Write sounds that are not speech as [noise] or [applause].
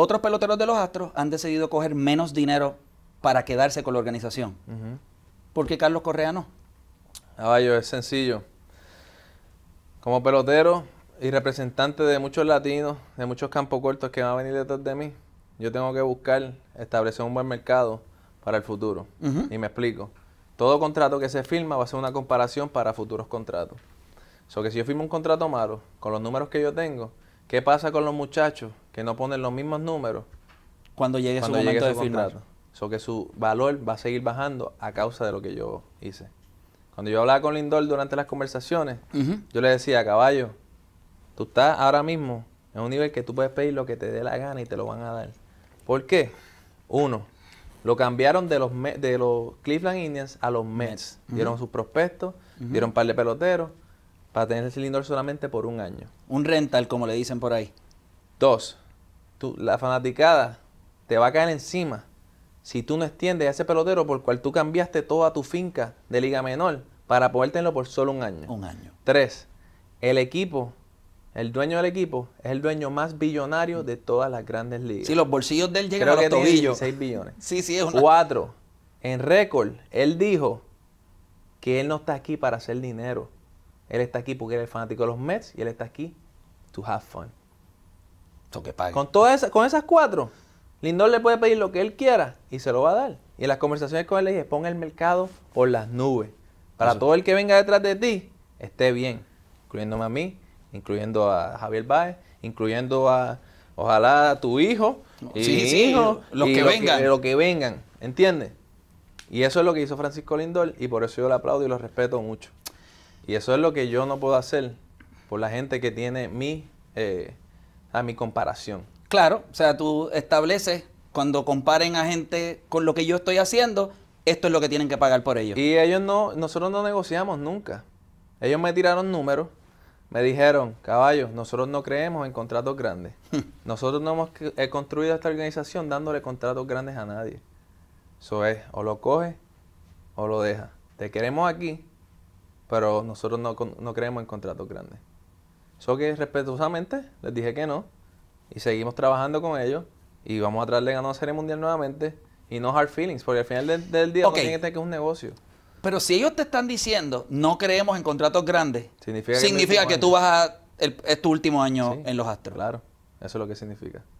Otros peloteros de los Astros han decidido coger menos dinero para quedarse con la organización. porque ¿Por qué Carlos Correa no? yo es sencillo. Como pelotero y representante de muchos latinos, de muchos campos cortos que van a venir detrás de mí, yo tengo que buscar establecer un buen mercado para el futuro. Y me explico. Todo contrato que se firma va a ser una comparación para futuros contratos. O que si yo firmo un contrato malo, con los números que yo tengo, ¿Qué pasa con los muchachos que no ponen los mismos números? Cuando llegue cuando su momento de Eso que su valor va a seguir bajando a causa de lo que yo hice. Cuando yo hablaba con Lindor durante las conversaciones, yo le decía, caballo, tú estás ahora mismo en un nivel que tú puedes pedir lo que te dé la gana y te lo van a dar. ¿Por qué? Uno, lo cambiaron de los, de los Cleveland Indians a los Mets. Dieron sus prospectos, dieron un par de peloteros, a tener el cilindro solamente por un año. Un rental, como le dicen por ahí. Dos, la fanaticada te va a caer encima si tú no extiendes a ese pelotero por el cual tú cambiaste toda tu finca de liga menor para poder tenerlo por solo un año. Un año. Tres, el equipo, el dueño del equipo, es el dueño más billonario de todas las grandes ligas. Si los bolsillos de él llegan a los billones. [laughs] Sí, sí, es Cuatro, en récord, él dijo que él no está aquí para hacer dinero. Él está aquí porque él es fanático de los Mets y él está aquí to have fun. Con, todas esas, con esas cuatro, Lindor le puede pedir lo que él quiera y se lo va a dar. Y en las conversaciones con él le dije, pon el mercado por las nubes. Para todo el que venga detrás de ti, esté bien. Incluyéndome a mí, incluyendo a Javier Baez, incluyendo a, ojalá, a tu hijo. Y sí, los que vengan. lo que vengan, ¿entiendes? Y eso es lo que hizo Francisco Lindor y por eso yo le aplaudo y lo respeto mucho. Y eso es lo que yo no puedo hacer por la gente que tiene mi, eh, a mi comparación. Claro, o sea, tú estableces, cuando comparen a gente con lo que yo estoy haciendo, esto es lo que tienen que pagar por ello. Y ellos no, nosotros no negociamos nunca. Ellos me tiraron números, me dijeron, caballos, nosotros no creemos en contratos grandes. [laughs] nosotros no hemos construido esta organización dándole contratos grandes a nadie. Eso es, o lo coge o lo deja. Te queremos aquí, pero nosotros no, no creemos en contratos grandes. Solo que respetuosamente les dije que no y seguimos trabajando con ellos y vamos a tratar de ganar una Serie Mundial nuevamente y no hard feelings, porque al final del, día okay. no tiene que es un negocio. Pero si ellos te están diciendo no creemos en contratos grandes, significa que, significa tú vas a... El, último año en los Astros. Claro, eso es lo que significa.